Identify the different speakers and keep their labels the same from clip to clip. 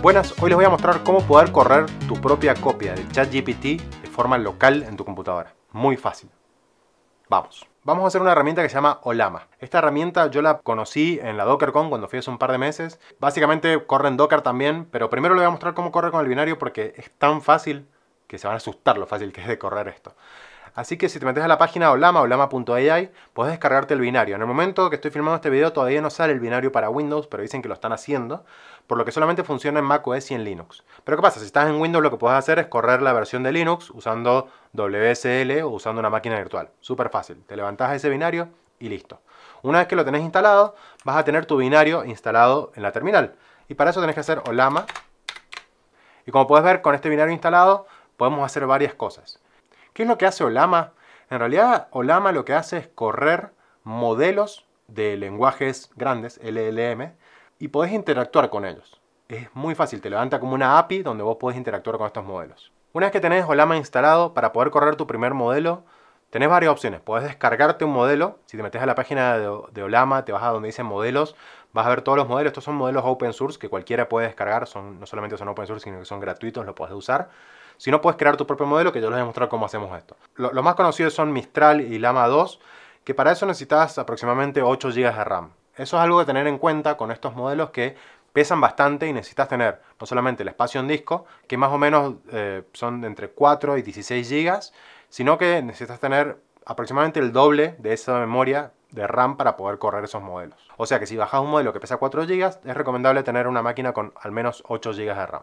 Speaker 1: Buenas, hoy les voy a mostrar cómo poder correr tu propia copia de ChatGPT de forma local en tu computadora. Muy fácil. Vamos. Vamos a hacer una herramienta que se llama Olama. Esta herramienta yo la conocí en la DockerCon cuando fui hace un par de meses. Básicamente corre en Docker también, pero primero les voy a mostrar cómo corre con el binario porque es tan fácil que se van a asustar lo fácil que es de correr esto. Así que si te metes a la página Olama, olama.ai, puedes descargarte el binario. En el momento que estoy filmando este video todavía no sale el binario para Windows, pero dicen que lo están haciendo, por lo que solamente funciona en macOS y en Linux. Pero ¿qué pasa? Si estás en Windows lo que puedes hacer es correr la versión de Linux usando WSL o usando una máquina virtual. Súper fácil. Te levantas ese binario y listo. Una vez que lo tenés instalado, vas a tener tu binario instalado en la terminal. Y para eso tenés que hacer Olama. Y como puedes ver, con este binario instalado podemos hacer varias cosas. ¿Qué es lo que hace Olama? En realidad, Olama lo que hace es correr modelos de lenguajes grandes, LLM, y podés interactuar con ellos. Es muy fácil, te levanta como una API donde vos podés interactuar con estos modelos. Una vez que tenés Olama instalado, para poder correr tu primer modelo, tenés varias opciones. Podés descargarte un modelo. Si te metes a la página de, Olama, te vas a donde dice modelos, vas a ver todos los modelos. Estos son modelos open source que cualquiera puede descargar. Son, no solamente son open source, sino que son gratuitos, lo podés usar. Si no, puedes crear tu propio modelo, que yo les voy a mostrar cómo hacemos esto. Lo, los más conocidos son Mistral y Lama 2, que para eso necesitas aproximadamente 8 GB de RAM. Eso es algo que tener en cuenta con estos modelos que pesan bastante y necesitas tener no solamente el espacio en disco, que más o menos eh, son entre 4 y 16 GB, sino que necesitas tener aproximadamente el doble de esa memoria de RAM para poder correr esos modelos. O sea que si bajas un modelo que pesa 4 GB, es recomendable tener una máquina con al menos 8 GB de RAM.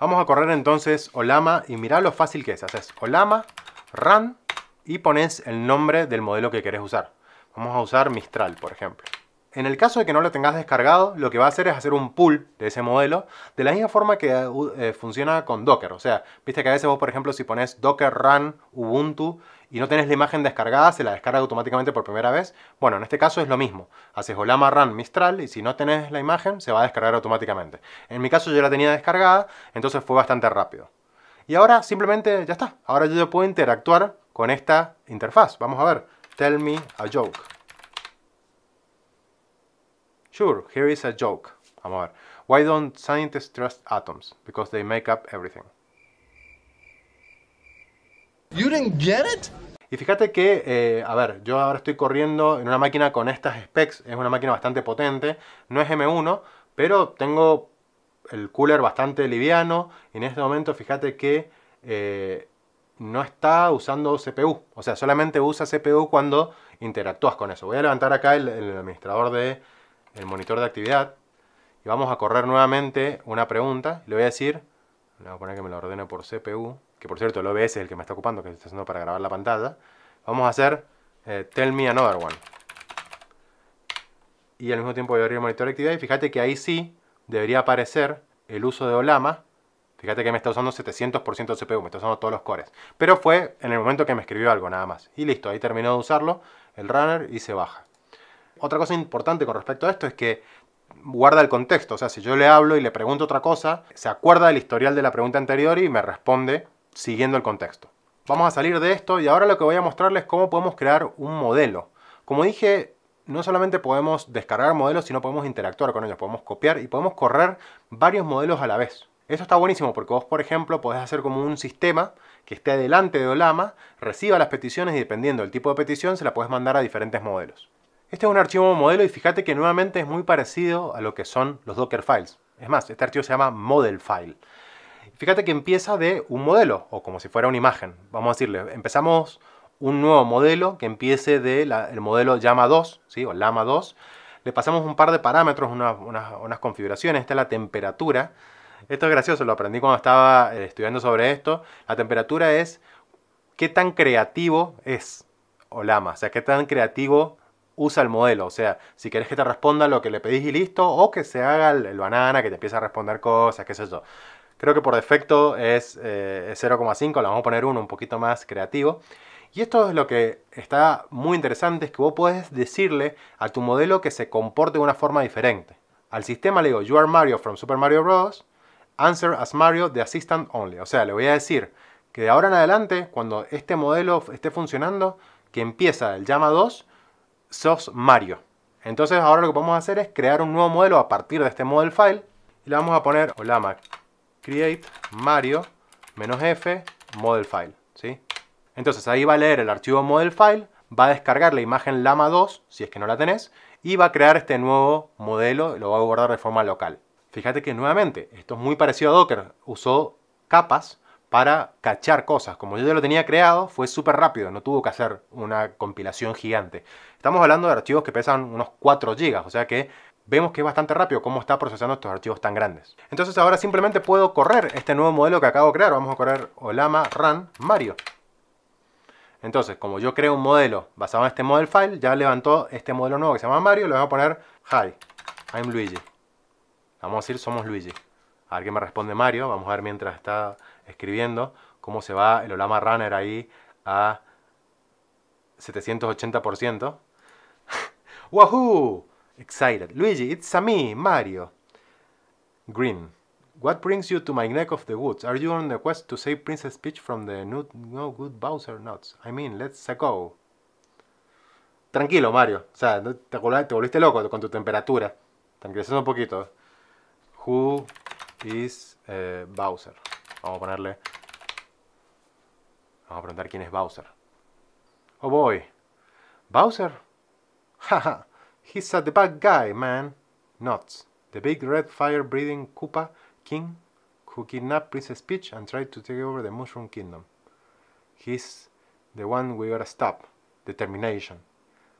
Speaker 1: Vamos a correr entonces Olama y mirá lo fácil que es. Haces Olama, run y pones el nombre del modelo que querés usar. Vamos a usar Mistral, por ejemplo. En el caso de que no lo tengas descargado, lo que va a hacer es hacer un pull de ese modelo de la misma forma que eh, funciona con Docker. O sea, viste que a veces vos, por ejemplo, si pones Docker run Ubuntu y no tenés la imagen descargada, se la descarga automáticamente por primera vez. Bueno, en este caso es lo mismo. Haces Olama Run Mistral y si no tenés la imagen, se va a descargar automáticamente. En mi caso yo la tenía descargada, entonces fue bastante rápido. Y ahora simplemente ya está. Ahora yo puedo interactuar con esta interfaz. Vamos a ver. Tell me a joke. Sure, here is a joke. Vamos a ver. Why don't scientists trust atoms? Because they make up everything. Y fíjate que, eh, a ver, yo ahora estoy corriendo en una máquina con estas specs, es una máquina bastante potente, no es M1, pero tengo el cooler bastante liviano y en este momento fíjate que eh, no está usando CPU, o sea, solamente usa CPU cuando interactúas con eso. Voy a levantar acá el, administrador del monitor de actividad y vamos a correr nuevamente una pregunta, le voy a decir, le voy a poner que me lo ordene por CPU, que por cierto el OBS es el que me está ocupando, que está haciendo para grabar la pantalla, vamos a hacer eh, Tell Me Another One. Y al mismo tiempo voy a abrir el monitor de actividad y fíjate que ahí sí debería aparecer el uso de Olama. Fíjate que me está usando 700% de CPU, me está usando todos los cores. Pero fue en el momento que me escribió algo nada más. Y listo, ahí terminó de usarlo el runner y se baja. Otra cosa importante con respecto a esto es que guarda el contexto. O sea, si yo le hablo y le pregunto otra cosa, se acuerda del historial de la pregunta anterior y me responde siguiendo el contexto. Vamos a salir de esto y ahora lo que voy a mostrarles es cómo podemos crear un modelo. Como dije, no solamente podemos descargar modelos, sino podemos interactuar con ellos, podemos copiar y podemos correr varios modelos a la vez. Eso está buenísimo porque vos, por ejemplo, podés hacer como un sistema que esté delante de Olama, reciba las peticiones y dependiendo del tipo de petición se la podés mandar a diferentes modelos. Este es un archivo modelo y fíjate que nuevamente es muy parecido a lo que son los Docker files. Es más, este archivo se llama model file. Fíjate que empieza de un modelo, o como si fuera una imagen, vamos a decirle, empezamos un nuevo modelo que empiece del el modelo llama 2, ¿sí? o llama 2, le pasamos un par de parámetros, unas configuraciones, esta es la temperatura, esto es gracioso, lo aprendí cuando estaba eh, estudiando sobre esto, la temperatura es qué tan creativo es o Llama, o sea, qué tan creativo usa el modelo. O sea, si querés que te responda lo que le pedís y listo, o que se haga el, banana que te empiece a responder cosas, qué sé yo. Creo que por defecto es 0,5, eh, le vamos a poner uno un poquito más creativo. Y esto es lo que está muy interesante, es que vos puedes decirle a tu modelo que se comporte de una forma diferente. Al sistema le digo, you are Mario from Super Mario Bros. Answer as Mario de Assistant Only. O sea, le voy a decir que de ahora en adelante, cuando este modelo esté funcionando, que empieza el llama 2, sos Mario. Entonces ahora lo que vamos a hacer es crear un nuevo modelo a partir de este model file. Y le vamos a poner hola Mac create Mario menos F model file, ¿sí? Entonces ahí va a leer el archivo model file, va a descargar la imagen lama 2, si es que no la tenés, y va a crear este nuevo modelo, lo va a guardar de forma local. Fíjate que nuevamente, esto es muy parecido a Docker, usó capas para cachar cosas. Como yo ya lo tenía creado, fue súper rápido, no tuvo que hacer una compilación gigante. Estamos hablando de archivos que pesan unos 4 GB, o sea que vemos que es bastante rápido cómo está procesando estos archivos tan grandes. Entonces ahora simplemente puedo correr este nuevo modelo que acabo de crear. Vamos a correr olama run mario. Entonces, como yo creo un modelo basado en este model file, ya levantó este modelo nuevo que se llama Mario, le voy a poner hi, I'm Luigi. Vamos a decir somos Luigi. A ver qué me responde Mario, vamos a ver mientras está escribiendo cómo se va el Olama Runner ahí a 780%. ¡Wahoo! excited. Luigi, it's a me, Mario. Green. What brings you to my neck of the woods? Are you on the quest to save Princess Peach from the no, good Bowser nuts? I mean, let's uh, go. Tranquilo, Mario. O sea, te, volviste loco con tu temperatura. Tranquilizando un poquito. Who is uh, Bowser? Vamos a ponerle... Vamos a preguntar quién es Bowser. Oh boy. ¿Bowser? Jaja. He's a the bad guy, man. Not. The big red fire-breathing Koopa king who kidnapped Princess Peach and tried to take over the Mushroom Kingdom. He's the one we gotta stop. Determination.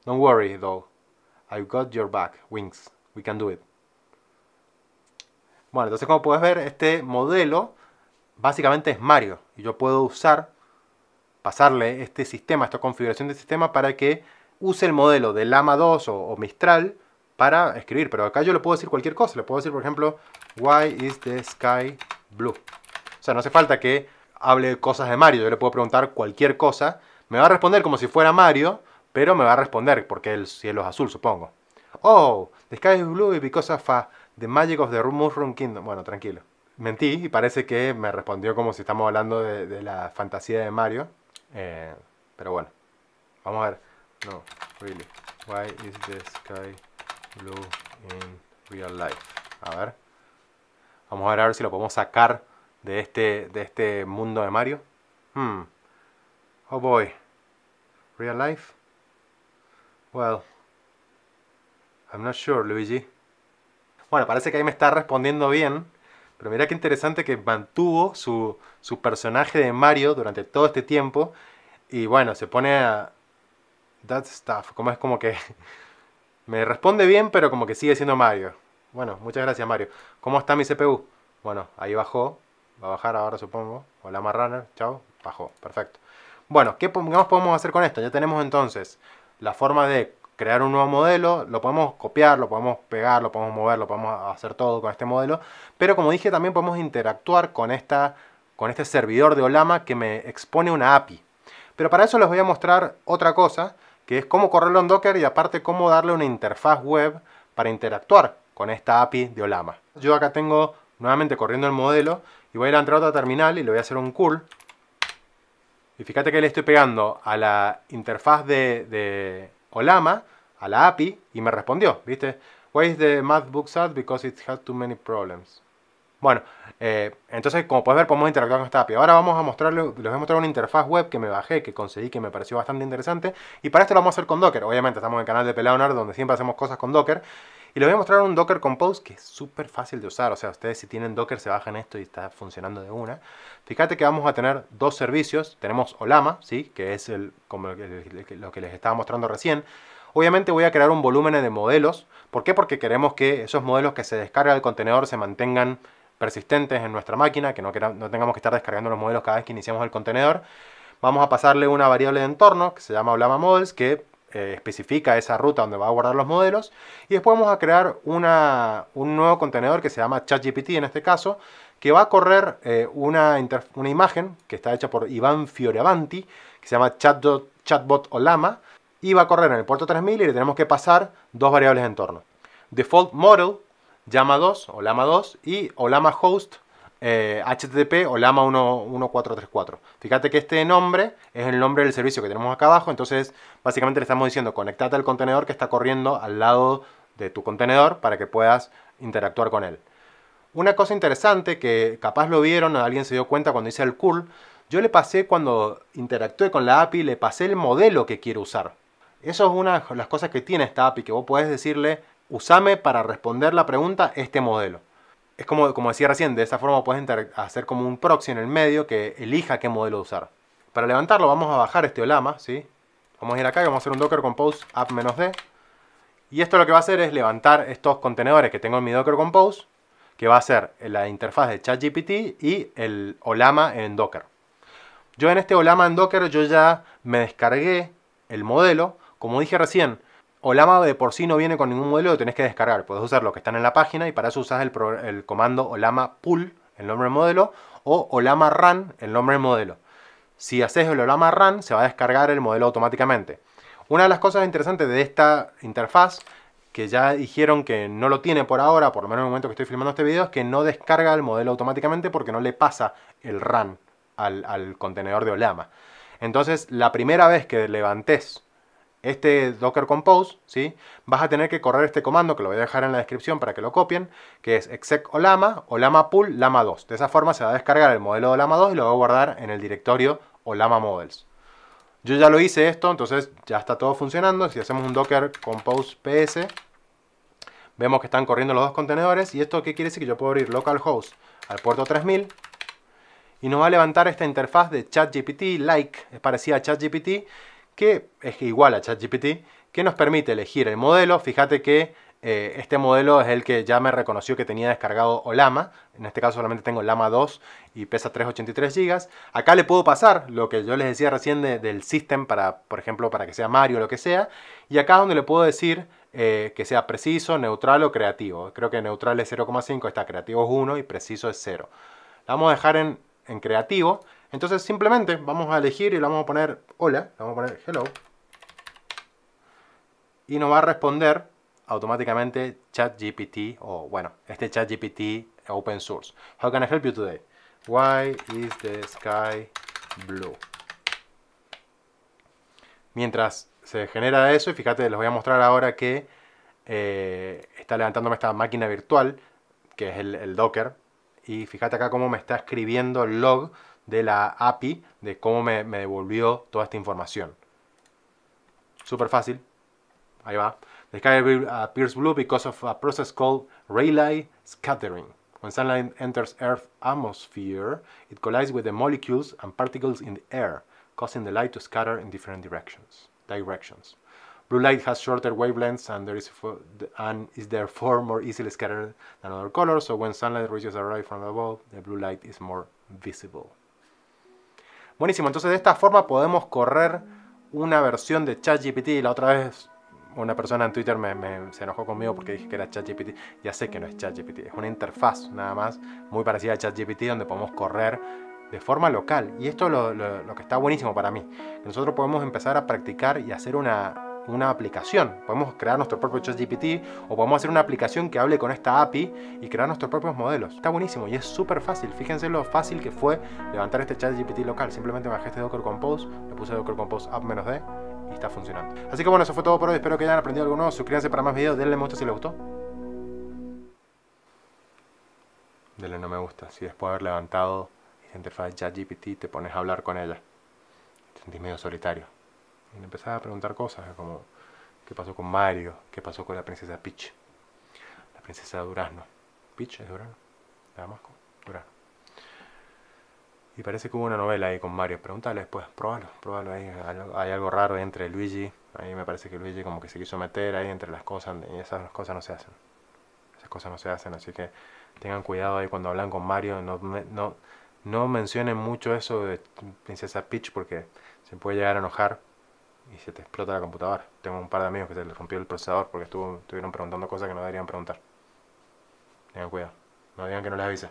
Speaker 1: Don't worry, though. I've got your back, Wings. We can do it. Bueno, entonces como puedes ver, este modelo básicamente es Mario. Y yo puedo usar, pasarle este sistema, esta configuración de sistema para que use el modelo de Lama 2 o, Mistral para escribir. Pero acá yo le puedo decir cualquier cosa. Le puedo decir, por ejemplo, why is the sky blue? O sea, no hace falta que hable cosas de Mario. Yo le puedo preguntar cualquier cosa. Me va a responder como si fuera Mario, pero me va a responder porque el cielo es azul, supongo. Oh, the sky is blue because of a, the magic of the Mushroom Kingdom. Bueno, tranquilo. Mentí y parece que me respondió como si estamos hablando de, la fantasía de Mario. Eh, pero bueno, vamos a ver. No, really. Why is the sky blue in real life? A ver. Vamos a ver, a ver si lo podemos sacar de este, de este mundo de Mario. Hmm. Oh boy. Real life? Well. I'm not sure, Luigi. Bueno, parece que ahí me está respondiendo bien. Pero mira qué interesante que mantuvo su, su personaje de Mario durante todo este tiempo. Y bueno, se pone a, That's stuff. Como es como que me responde bien, pero como que sigue siendo Mario. Bueno, muchas gracias Mario. ¿Cómo está mi CPU? Bueno, ahí bajó. Va a bajar ahora supongo. Hola Runner, Chao. Bajó. Perfecto. Bueno, ¿qué más podemos hacer con esto? Ya tenemos entonces la forma de crear un nuevo modelo, lo podemos copiar, lo podemos pegar, lo podemos mover, lo podemos hacer todo con este modelo, pero como dije también podemos interactuar con, esta, con este servidor de Olama que me expone una API. Pero para eso les voy a mostrar otra cosa que es cómo correrlo en Docker y aparte cómo darle una interfaz web para interactuar con esta API de Olama. Yo acá tengo nuevamente corriendo el modelo y voy a ir a entrar a otra terminal y le voy a hacer un curl. Y fíjate que le estoy pegando a la interfaz de, Olama, a la API, y me respondió, ¿viste? Why is the books sad? Because it has too many problems. Bueno, eh, entonces como puedes ver podemos interactuar con esta API. Ahora vamos a mostrarles, les voy a mostrar una interfaz web que me bajé, que conseguí, que me pareció bastante interesante. Y para esto lo vamos a hacer con Docker. Obviamente estamos en el canal de Pelaunar donde siempre hacemos cosas con Docker. Y les voy a mostrar un Docker Compose que es súper fácil de usar. O sea, ustedes si tienen Docker se bajan esto y está funcionando de una. Fíjate que vamos a tener dos servicios. Tenemos Olama, ¿sí? que es como lo que les estaba mostrando recién. Obviamente voy a crear un volumen de modelos. ¿Por qué? Porque queremos que esos modelos que se descargan del contenedor se mantengan persistentes en nuestra máquina, que no, tengamos que estar descargando los modelos cada vez que iniciamos el contenedor, vamos a pasarle una variable de entorno que se llama Blama Models, que eh, especifica esa ruta donde va a guardar los modelos y después vamos a crear un nuevo contenedor que se llama ChatGPT en este caso que va a correr eh, una, una, imagen que está hecha por Iván Fiorevanti, que se llama Chatbot, Chatbot Olama y va a correr en el puerto 3000 y le tenemos que pasar dos variables de entorno default model llama2 o lama2 y o host http eh, o lama 1434. Fíjate que este nombre es el nombre del servicio que tenemos acá abajo, entonces básicamente le estamos diciendo conectate al contenedor que está corriendo al lado de tu contenedor para que puedas interactuar con él. Una cosa interesante que capaz lo vieron, o alguien se dio cuenta cuando hice el curl, yo le pasé cuando interactué con la API, le pasé el modelo que quiero usar. Eso es una de las cosas que tiene esta API, que vos puedes decirle Usame para responder la pregunta este modelo. Es como, como decía recién, de esa forma puedes hacer como un proxy en el medio que elija qué modelo usar. Para levantarlo vamos a bajar este olama, ¿sí? Vamos a ir acá y vamos a hacer un docker compose app-d. Y esto lo que va a hacer es levantar estos contenedores que tengo en mi docker compose, que va a ser la interfaz de ChatGPT y el olama en docker. Yo en este olama en docker yo ya me descargué el modelo. Como dije recién, Olama de por sí no viene con ningún modelo, lo tenés que descargar. Podés usar los que están en la página y para eso usás el, comando olama pull, el nombre del modelo, o olama run, el nombre del modelo. Si haces el olama run, se va a descargar el modelo automáticamente. Una de las cosas interesantes de esta interfaz, que ya dijeron que no lo tiene por ahora, por lo menos en el momento que estoy filmando este video, es que no descarga el modelo automáticamente porque no le pasa el run al, al contenedor de Olama. Entonces, la primera vez que levantes este Docker Compose, ¿sí? vas a tener que correr este comando que lo voy a dejar en la descripción para que lo copien, que es exec olama, olama pull, lama 2. De esa forma se va a descargar el modelo de lama 2 y lo va a guardar en el directorio olama models. Yo ya lo hice esto, entonces ya está todo funcionando. Si hacemos un docker compose ps, vemos que están corriendo los dos contenedores. ¿Y esto qué quiere decir? Que yo puedo abrir localhost al puerto 3000 y nos va a levantar esta interfaz de ChatGPT, like, es parecida a ChatGPT, que es igual a ChatGPT, que nos permite elegir el modelo. Fíjate que eh, este modelo es el que ya me reconoció que tenía descargado Olama. En este caso solamente tengo Lama 2 y pesa 383 GB. Acá le puedo pasar lo que yo les decía recién del system para, por ejemplo, para que sea Mario o lo que sea. Y acá donde le puedo decir eh, que sea preciso, neutral o creativo. Creo que neutral es 0,5, está creativo es 1 y preciso es 0. La vamos a dejar en creativo. Entonces simplemente vamos a elegir y le vamos a poner hola, le vamos a poner hello. Y nos va a responder automáticamente ChatGPT o bueno, este ChatGPT open source. How can I help you today? Why is the sky blue? Mientras se genera eso, y fíjate, les voy a mostrar ahora que eh, está levantándome esta máquina virtual, que es el Docker, y fíjate acá cómo me está escribiendo el log de la API de cómo me, me devolvió toda esta información. Súper fácil. Ahí va. Describe appears blue because of a process called Rayleigh scattering. When sunlight enters Earth's atmosphere, it collides with the molecules and particles in the air, causing the light to scatter in different directions. directions. Blue light has shorter wavelengths and, there is and is therefore more easily scattered than other colors, so when sunlight reaches the ray from above, the blue light is more visible. Buenísimo, entonces de esta forma podemos correr una versión de ChatGPT. La otra vez una persona en Twitter me, se enojó conmigo porque dije que era ChatGPT. Ya sé que no es ChatGPT, es una interfaz nada más muy parecida a ChatGPT donde podemos correr de forma local. Y esto es lo que está buenísimo para mí. Nosotros podemos empezar a practicar y hacer una, una aplicación. Podemos crear nuestro propio ChatGPT o podemos hacer una aplicación que hable con esta API y crear nuestros propios modelos. Está buenísimo y es súper fácil. Fíjense lo fácil que fue levantar este ChatGPT local. Simplemente bajé este Docker Compose, le puse Docker Compose app-d y está funcionando. Así que bueno, eso fue todo por hoy. Espero que hayan aprendido algo nuevo. Suscríbanse para más videos, denle me gusta si les gustó. Denle no me gusta. Si después de haber levantado la interfaz ChatGPT te pones a hablar con ella. Te sentís medio solitario. Y empezaba a preguntar cosas como qué pasó con Mario, qué pasó con la princesa Peach, la princesa Durazno. Peach es Durazno, Damasco, Durazno. Y parece que hubo una novela ahí con Mario. Pregúntale después, probalo, probalo ahí. Hay algo raro entre Luigi. Ahí me parece que Luigi como que se quiso meter ahí entre las cosas. Y esas cosas no se hacen. Esas cosas no se hacen. Así que tengan cuidado ahí cuando hablan con Mario. No, no, no mencionen mucho eso de Princesa Peach porque se puede llegar a enojar y se te explota la computadora. Tengo un par de amigos que se les rompió el procesador porque estuvo, estuvieron preguntando cosas que no deberían preguntar. Tengan cuidado. No digan que no les avise.